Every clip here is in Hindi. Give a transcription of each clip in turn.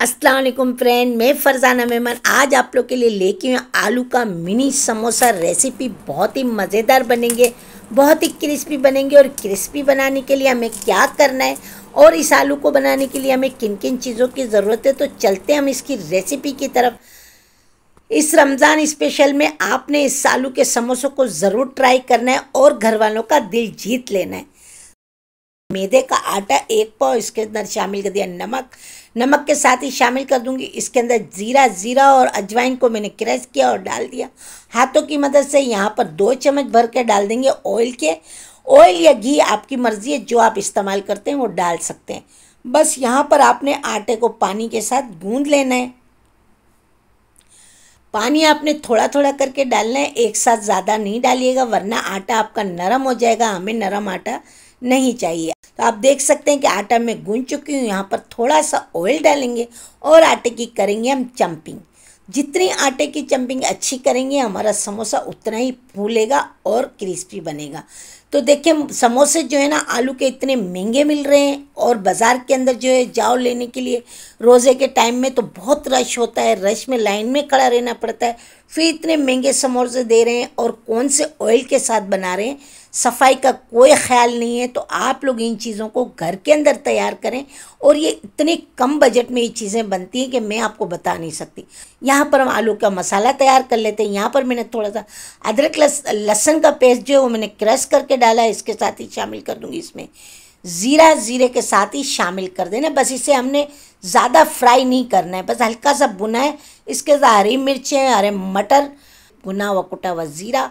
असलम फ्रेंड मैं फ़रजाना मेमन आज आप लोग के लिए लेके हुई आलू का मिनी समोसा रेसिपी बहुत ही मज़ेदार बनेंगे बहुत ही क्रिस्पी बनेंगे और क्रिस्पी बनाने के लिए हमें क्या करना है और इस आलू को बनाने के लिए हमें किन किन चीज़ों की ज़रूरत है तो चलते हम इसकी रेसिपी की तरफ इस रमज़ान स्पेशल में आपने इस आलू के समोसों को ज़रूर ट्राई करना है और घर वालों का दिल जीत लेना है मैदे का आटा एक पाव इसके अंदर शामिल कर दिया नमक नमक के साथ ही शामिल कर दूंगी इसके अंदर ज़ीरा ज़ीरा और अजवाइन को मैंने क्रश किया और डाल दिया हाथों की मदद से यहाँ पर दो चम्मच भर के डाल देंगे ऑयल के ऑयल या घी आपकी मर्ज़ी है जो आप इस्तेमाल करते हैं वो डाल सकते हैं बस यहाँ पर आपने आटे को पानी के साथ गूंद लेना है पानी आपने थोड़ा थोड़ा करके डालना है एक साथ ज़्यादा नहीं डालिएगा वरना आटा आपका नरम हो जाएगा हमें नरम आटा नहीं चाहिए तो आप देख सकते हैं कि आटा मैं गूंज चुकी हूँ यहाँ पर थोड़ा सा ऑयल डालेंगे और आटे की करेंगे हम चम्पिंग जितनी आटे की चम्पिंग अच्छी करेंगे हमारा समोसा उतना ही फूलेगा और क्रिस्पी बनेगा तो देखिए समोसे जो है ना आलू के इतने महंगे मिल रहे हैं और बाज़ार के अंदर जो है जाओ लेने के लिए रोज़े के टाइम में तो बहुत रश होता है रश में लाइन में खड़ा रहना पड़ता है फिर इतने महंगे समोसे दे रहे हैं और कौन से ऑयल के साथ बना रहे हैं सफाई का कोई ख्याल नहीं है तो आप लोग इन चीज़ों को घर के अंदर तैयार करें और ये इतने कम बजट में ये चीज़ें बनती हैं कि मैं आपको बता नहीं सकती यहाँ पर हम आलू का मसाला तैयार कर लेते हैं यहाँ पर मैंने थोड़ा सा अदरक लहसन का पेस्ट जो है वो मैंने क्रश करके डाला है इसके साथ ही शामिल कर दूँगी इसमें ज़ीरा ज़ीरे के साथ ही शामिल कर देना बस इसे हमने ज़्यादा फ्राई नहीं करना है बस हल्का सा बुना है इसके साथ हरी मिर्चें हरे मटर भुना हुआ कुटा हुआ ज़ीरा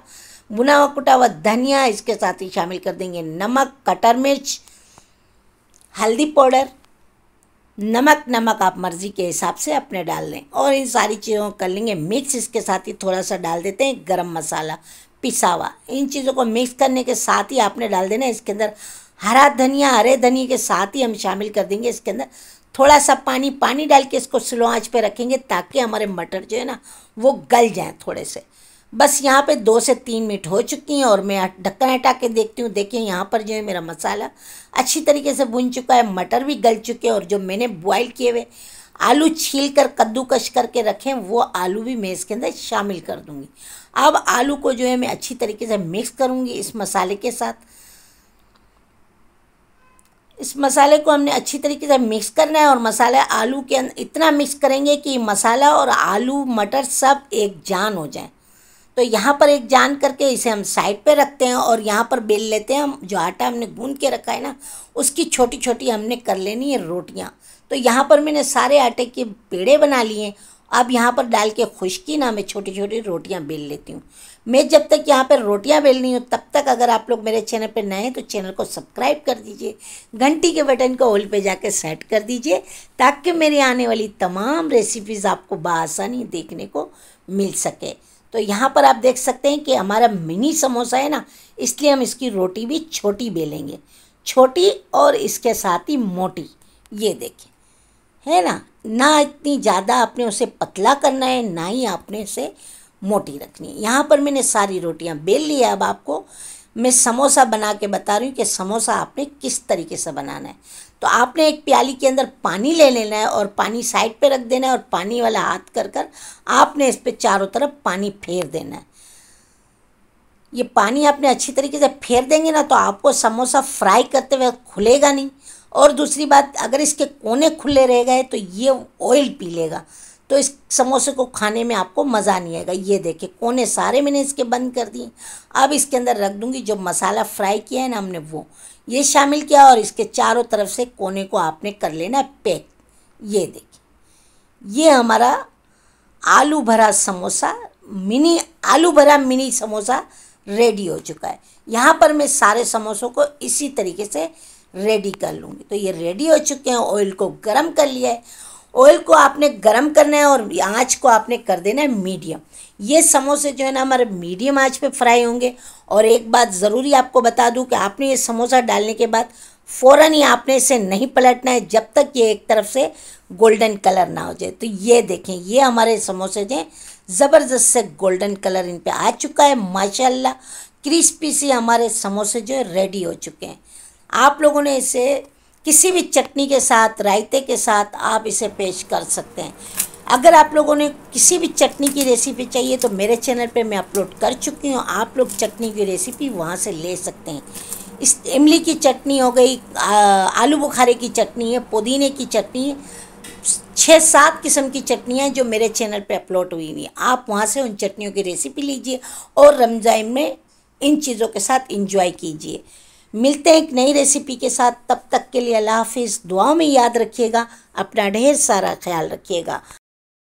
भुना हुआ कुटा हुआ धनिया इसके साथ ही शामिल कर देंगे नमक कटर मिर्च हल्दी पाउडर नमक नमक आप मर्ज़ी के हिसाब से अपने डाल लें और इन सारी चीज़ों को कर लेंगे मिक्स इसके साथ ही थोड़ा सा डाल देते हैं गरम मसाला पिसावा इन चीज़ों को मिक्स करने के साथ ही आपने डाल देना इसके अंदर हरा धनिया हरे धनिया के साथ ही हम शामिल कर देंगे इसके अंदर थोड़ा सा पानी पानी डाल के इसको स्लो आँच पर रखेंगे ताकि हमारे मटर जो है ना वो गल जाएँ थोड़े से बस यहाँ पे दो से तीन मिनट हो चुकी हैं और मैं ढक्कन हटा के देखती हूँ देखिए यहाँ पर जो है मेरा मसाला अच्छी तरीके से भुन चुका है मटर भी गल चुके हैं और जो मैंने बॉयल किए हुए आलू छील कर कद्दूकश करके रखें वो आलू भी मैं इसके अंदर शामिल कर दूँगी अब आलू को जो है मैं अच्छी तरीके से मिक्स करूँगी इस मसाले के साथ इस मसाले को हमने अच्छी तरीके से मिक्स करना है और मसाला आलू के अंदर इतना मिक्स करेंगे कि मसाला और आलू मटर सब एक जान हो जाए तो यहाँ पर एक जान करके इसे हम साइड पे रखते हैं और यहाँ पर बेल लेते हैं हम जो आटा हमने गूंद के रखा है ना उसकी छोटी छोटी हमने कर लेनी है रोटियाँ तो यहाँ पर मैंने सारे आटे के पेड़े बना लिए अब यहाँ पर डाल के खुश्की ना मैं छोटी छोटी रोटियाँ बेल लेती हूँ मैं जब तक यहाँ पर रोटियाँ बेलनी हूँ तब तक अगर आप लोग मेरे चैनल पर नए हैं तो चैनल को सब्सक्राइब कर दीजिए घंटी के बटन को ऑल पे जाके सेट कर दीजिए ताकि मेरी आने वाली तमाम रेसिपीज़ आपको बसानी देखने को मिल सके तो यहाँ पर आप देख सकते हैं कि हमारा मिनी समोसा है ना इसलिए हम इसकी रोटी भी छोटी बेलेंगे छोटी और इसके साथ ही मोटी ये देखें है ना ना इतनी ज़्यादा आपने उसे पतला करना है ना ही आपने उसे मोटी रखनी है यहाँ पर मैंने सारी रोटियाँ बेल ली है अब आपको मैं समोसा बना के बता रही हूँ कि समोसा आपने किस तरीके से बनाना है तो आपने एक प्याली के अंदर पानी ले लेना है और पानी साइड पे रख देना है और पानी वाला हाथ कर कर आपने इस पर चारों तरफ पानी फेर देना है ये पानी आपने अच्छी तरीके से फेर देंगे ना तो आपको समोसा फ्राई करते वक्त खुलेगा नहीं और दूसरी बात अगर इसके कोने खुले रह गए तो ये ऑयल पी लेगा तो इस समोसे को खाने में आपको मज़ा नहीं आएगा ये देखिए कोने सारे मैंने इसके बंद कर दिए अब इसके अंदर रख दूँगी जो मसाला फ्राई किया है ना हमने वो ये शामिल किया और इसके चारों तरफ से कोने को आपने कर लेना पैक ये देखिए ये हमारा आलू भरा समोसा मिनी आलू भरा मिनी समोसा रेडी हो चुका है यहाँ पर मैं सारे समोसों को इसी तरीके से रेडी कर लूँगी तो ये रेडी हो चुके हैं ऑयल को गर्म कर लिया है ऑयल को आपने गर्म करना है और आँच को आपने कर देना है मीडियम ये समोसे जो है ना हमारे मीडियम आँच पे फ्राई होंगे और एक बात ज़रूरी आपको बता दूँ कि आपने ये समोसा डालने के बाद फ़ौर ही आपने इसे नहीं पलटना है जब तक ये एक तरफ से गोल्डन कलर ना हो जाए तो ये देखें ये हमारे समोसे जो हैं ज़बरदस्त से गोल्डन कलर इन पर आ चुका है माशाला क्रिस्पी से हमारे समोसे जो है रेडी हो चुके हैं आप लोगों ने इसे किसी भी चटनी के साथ रायते के साथ आप इसे पेश कर सकते हैं अगर आप लोगों ने किसी भी चटनी की रेसिपी चाहिए तो मेरे चैनल पे मैं अपलोड कर चुकी हूँ आप लोग चटनी की रेसिपी वहाँ से ले सकते हैं इस इमली की चटनी हो गई आलू बुखारे की चटनी है पुदीने की चटनी है छः सात किस्म की चटनियाँ जो मेरे चैनल पे अपलोड हुई हुई आप वहाँ से उन चटनियों की रेसिपी लीजिए और रमज़ान में इन चीज़ों के साथ इंजॉय कीजिए मिलते हैं एक नई रेसिपी के साथ तब तक के लिए अल्लाह हाफिज़ दुआ में याद रखिएगा अपना ढेर सारा ख्याल रखिएगा